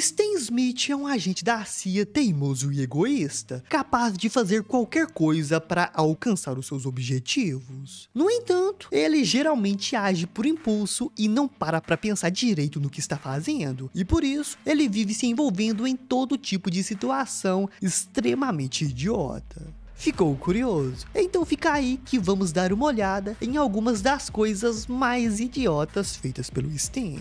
Stan Smith é um agente da CIA teimoso e egoísta, capaz de fazer qualquer coisa para alcançar os seus objetivos. No entanto, ele geralmente age por impulso e não para para pensar direito no que está fazendo, e por isso ele vive se envolvendo em todo tipo de situação extremamente idiota. Ficou curioso? Então fica aí que vamos dar uma olhada em algumas das coisas mais idiotas feitas pelo Stan.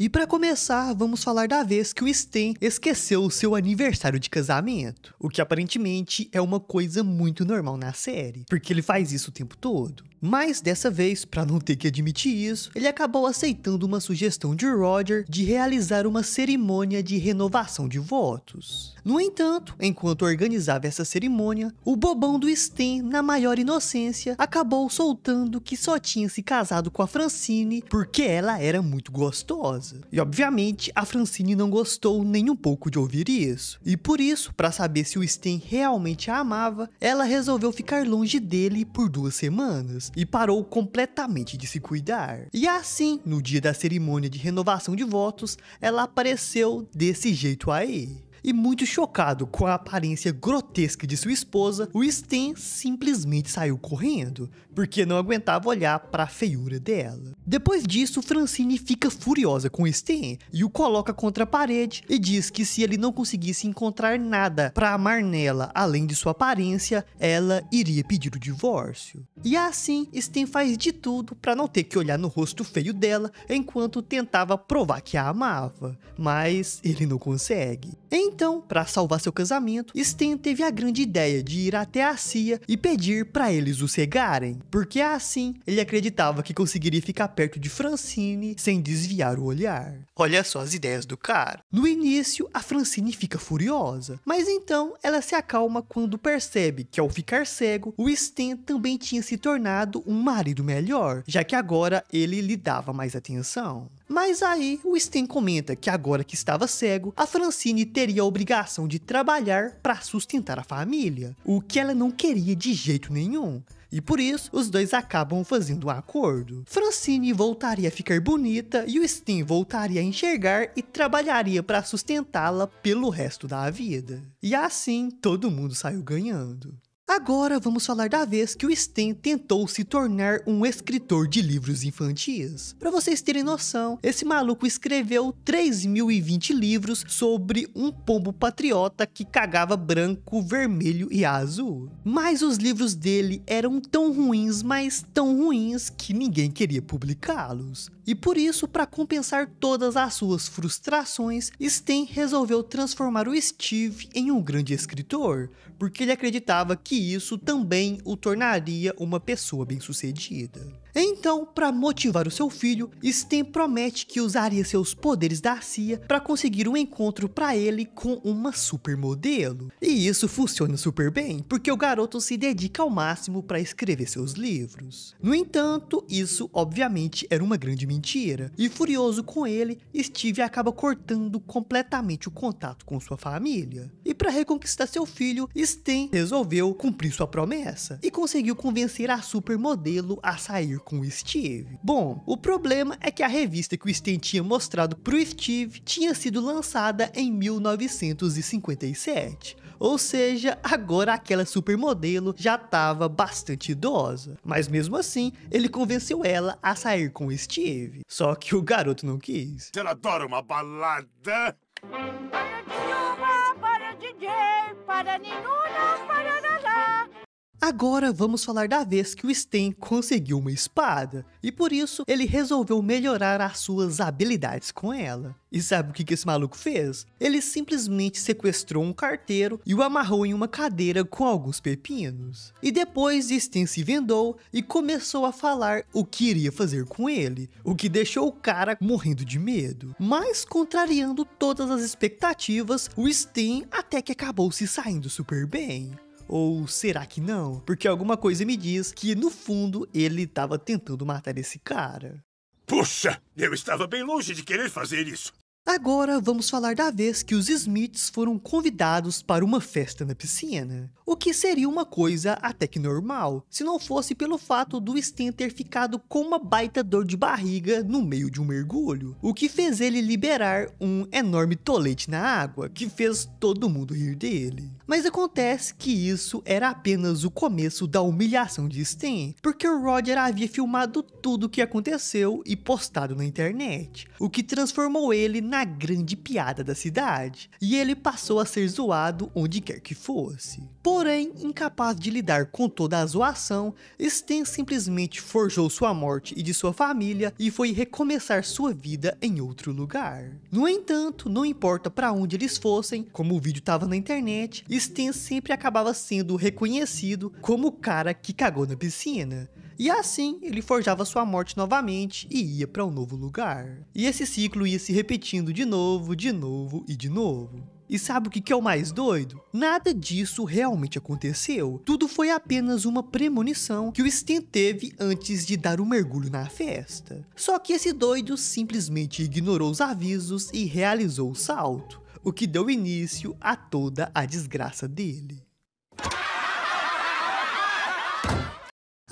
E para começar, vamos falar da vez que o Sten esqueceu o seu aniversário de casamento, o que aparentemente é uma coisa muito normal na série, porque ele faz isso o tempo todo. Mas dessa vez, para não ter que admitir isso, ele acabou aceitando uma sugestão de Roger de realizar uma cerimônia de renovação de votos. No entanto, enquanto organizava essa cerimônia, o bobão do Sten, na maior inocência, acabou soltando que só tinha se casado com a Francine porque ela era muito gostosa. E obviamente, a Francine não gostou nem um pouco de ouvir isso. E por isso, para saber se o Sten realmente a amava, ela resolveu ficar longe dele por duas semanas e parou completamente de se cuidar. E assim, no dia da cerimônia de renovação de votos, ela apareceu desse jeito aí. E muito chocado com a aparência grotesca de sua esposa, o Sten simplesmente saiu correndo, porque não aguentava olhar para a feiura dela. Depois disso, Francine fica furiosa com Sten e o coloca contra a parede e diz que se ele não conseguisse encontrar nada para amar nela além de sua aparência, ela iria pedir o divórcio. E assim, Sten faz de tudo para não ter que olhar no rosto feio dela enquanto tentava provar que a amava, mas ele não consegue. Em então, para salvar seu casamento, Sten teve a grande ideia de ir até a CIA e pedir para eles o cegarem, porque assim ele acreditava que conseguiria ficar perto de Francine sem desviar o olhar. Olha só as ideias do cara. No início, a Francine fica furiosa, mas então ela se acalma quando percebe que ao ficar cego, o Sten também tinha se tornado um marido melhor, já que agora ele lhe dava mais atenção. Mas aí o Sten comenta que agora que estava cego, a Francine teria a obrigação de trabalhar para sustentar a família, o que ela não queria de jeito nenhum. E por isso, os dois acabam fazendo um acordo. Francine voltaria a ficar bonita e o Steen voltaria a enxergar e trabalharia para sustentá-la pelo resto da vida. E assim, todo mundo saiu ganhando. Agora vamos falar da vez que o Sten tentou se tornar um escritor de livros infantis. Para vocês terem noção, esse maluco escreveu 3020 livros sobre um pombo patriota que cagava branco, vermelho e azul. Mas os livros dele eram tão ruins, mas tão ruins que ninguém queria publicá-los. E por isso, para compensar todas as suas frustrações, Sten resolveu transformar o Steve em um grande escritor, porque ele acreditava que isso também o tornaria uma pessoa bem-sucedida. Então, para motivar o seu filho, Stem promete que usaria seus poderes da CIA para conseguir um encontro para ele com uma supermodelo. E isso funciona super bem, porque o garoto se dedica ao máximo para escrever seus livros. No entanto, isso obviamente era uma grande mentira, e furioso com ele, Steve acaba cortando completamente o contato com sua família. E para reconquistar seu filho, Stem resolveu cumprir sua promessa e conseguiu convencer a supermodelo a sair com o Steve. Bom, o problema é que a revista que o Stan tinha mostrado para o Steve tinha sido lançada em 1957. Ou seja, agora aquela supermodelo já estava bastante idosa. Mas mesmo assim, ele convenceu ela a sair com o Steve. Só que o garoto não quis. Você adora uma balada? Para para DJ, para para Agora vamos falar da vez que o Sten conseguiu uma espada, e por isso ele resolveu melhorar as suas habilidades com ela. E sabe o que esse maluco fez? Ele simplesmente sequestrou um carteiro e o amarrou em uma cadeira com alguns pepinos. E depois Sten se vendou e começou a falar o que iria fazer com ele, o que deixou o cara morrendo de medo. Mas contrariando todas as expectativas, o Sten até que acabou se saindo super bem. Ou será que não? Porque alguma coisa me diz que no fundo ele estava tentando matar esse cara. Puxa, eu estava bem longe de querer fazer isso. Agora vamos falar da vez que os Smiths foram convidados para uma festa na piscina, o que seria uma coisa até que normal, se não fosse pelo fato do Stan ter ficado com uma baita dor de barriga no meio de um mergulho, o que fez ele liberar um enorme tolete na água, que fez todo mundo rir dele. Mas acontece que isso era apenas o começo da humilhação de Stan, porque o Roger havia filmado tudo o que aconteceu e postado na internet, o que transformou ele na na grande piada da cidade, e ele passou a ser zoado onde quer que fosse. Porém, incapaz de lidar com toda a zoação, Sten simplesmente forjou sua morte e de sua família e foi recomeçar sua vida em outro lugar. No entanto, não importa para onde eles fossem, como o vídeo estava na internet, Sten sempre acabava sendo reconhecido como o cara que cagou na piscina. E assim ele forjava sua morte novamente e ia para um novo lugar. E esse ciclo ia se repetindo de novo, de novo e de novo. E sabe o que é o mais doido? Nada disso realmente aconteceu. Tudo foi apenas uma premonição que o Sten teve antes de dar o um mergulho na festa. Só que esse doido simplesmente ignorou os avisos e realizou o salto, o que deu início a toda a desgraça dele.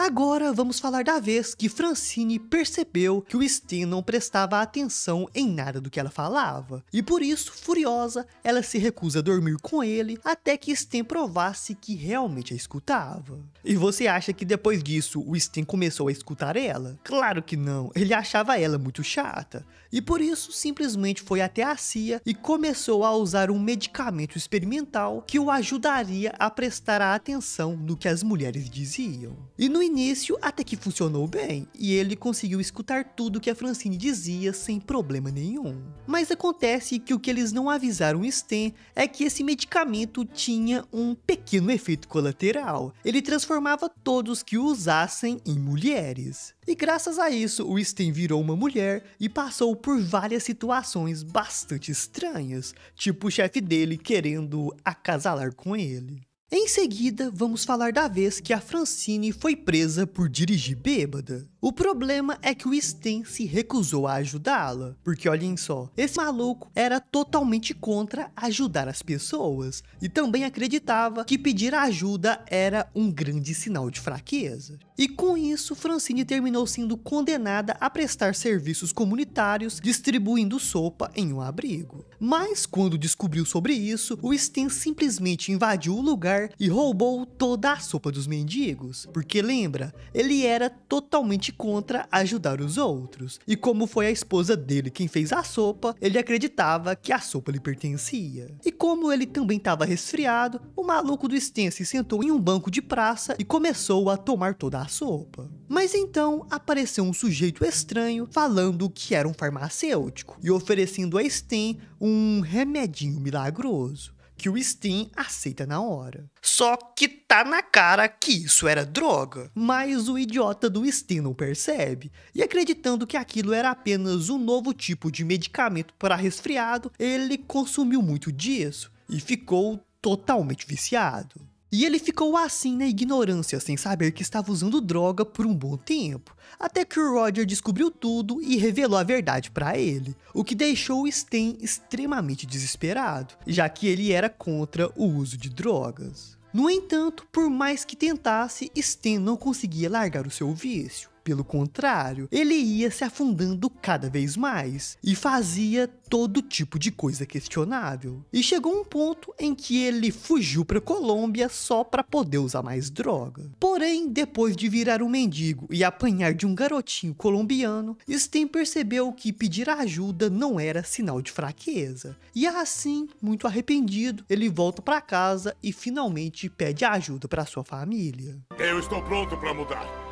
Agora vamos falar da vez que Francine percebeu que o Steen não prestava atenção em nada do que ela falava. E por isso, furiosa, ela se recusa a dormir com ele até que Steen provasse que realmente a escutava. E você acha que depois disso o Steen começou a escutar ela? Claro que não, ele achava ela muito chata. E por isso simplesmente foi até a CIA e começou a usar um medicamento experimental que o ajudaria a prestar a atenção no que as mulheres diziam. E no início início até que funcionou bem, e ele conseguiu escutar tudo que a Francine dizia sem problema nenhum. Mas acontece que o que eles não avisaram Sten é que esse medicamento tinha um pequeno efeito colateral. Ele transformava todos que o usassem em mulheres. E graças a isso, o Sten virou uma mulher e passou por várias situações bastante estranhas, tipo o chefe dele querendo acasalar com ele. Em seguida, vamos falar da vez que a Francine foi presa por dirigir bêbada. O problema é que o Sten se recusou a ajudá-la, porque olhem só, esse maluco era totalmente contra ajudar as pessoas e também acreditava que pedir ajuda era um grande sinal de fraqueza. E com isso, Francine terminou sendo condenada a prestar serviços comunitários, distribuindo sopa em um abrigo. Mas quando descobriu sobre isso, o Sten simplesmente invadiu o lugar lugar e roubou toda a sopa dos mendigos, porque lembra, ele era totalmente contra ajudar os outros. E como foi a esposa dele quem fez a sopa, ele acreditava que a sopa lhe pertencia. E como ele também estava resfriado, o maluco do Sten se sentou em um banco de praça e começou a tomar toda a sopa. Mas então apareceu um sujeito estranho falando que era um farmacêutico e oferecendo a Sten um remedinho milagroso que o Steam aceita na hora. Só que tá na cara que isso era droga. Mas o idiota do Steam não percebe, e acreditando que aquilo era apenas um novo tipo de medicamento para resfriado, ele consumiu muito disso e ficou totalmente viciado. E ele ficou assim na ignorância, sem assim, saber que estava usando droga por um bom tempo, até que o Roger descobriu tudo e revelou a verdade para ele, o que deixou Sten extremamente desesperado, já que ele era contra o uso de drogas. No entanto, por mais que tentasse, Sten não conseguia largar o seu vício. Pelo contrário, ele ia se afundando cada vez mais e fazia todo tipo de coisa questionável. E chegou um ponto em que ele fugiu para Colômbia só para poder usar mais droga. Porém, depois de virar um mendigo e apanhar de um garotinho colombiano, Sten percebeu que pedir ajuda não era sinal de fraqueza. E assim, muito arrependido, ele volta para casa e finalmente pede ajuda para sua família. Eu estou pronto para mudar.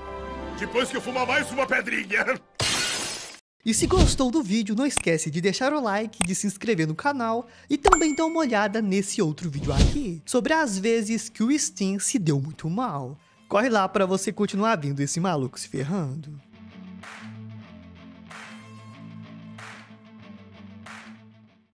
Depois que eu fumar mais uma pedrinha. E se gostou do vídeo, não esquece de deixar o like, de se inscrever no canal e também dar uma olhada nesse outro vídeo aqui, sobre as vezes que o Steam se deu muito mal. Corre lá para você continuar vindo esse maluco se ferrando.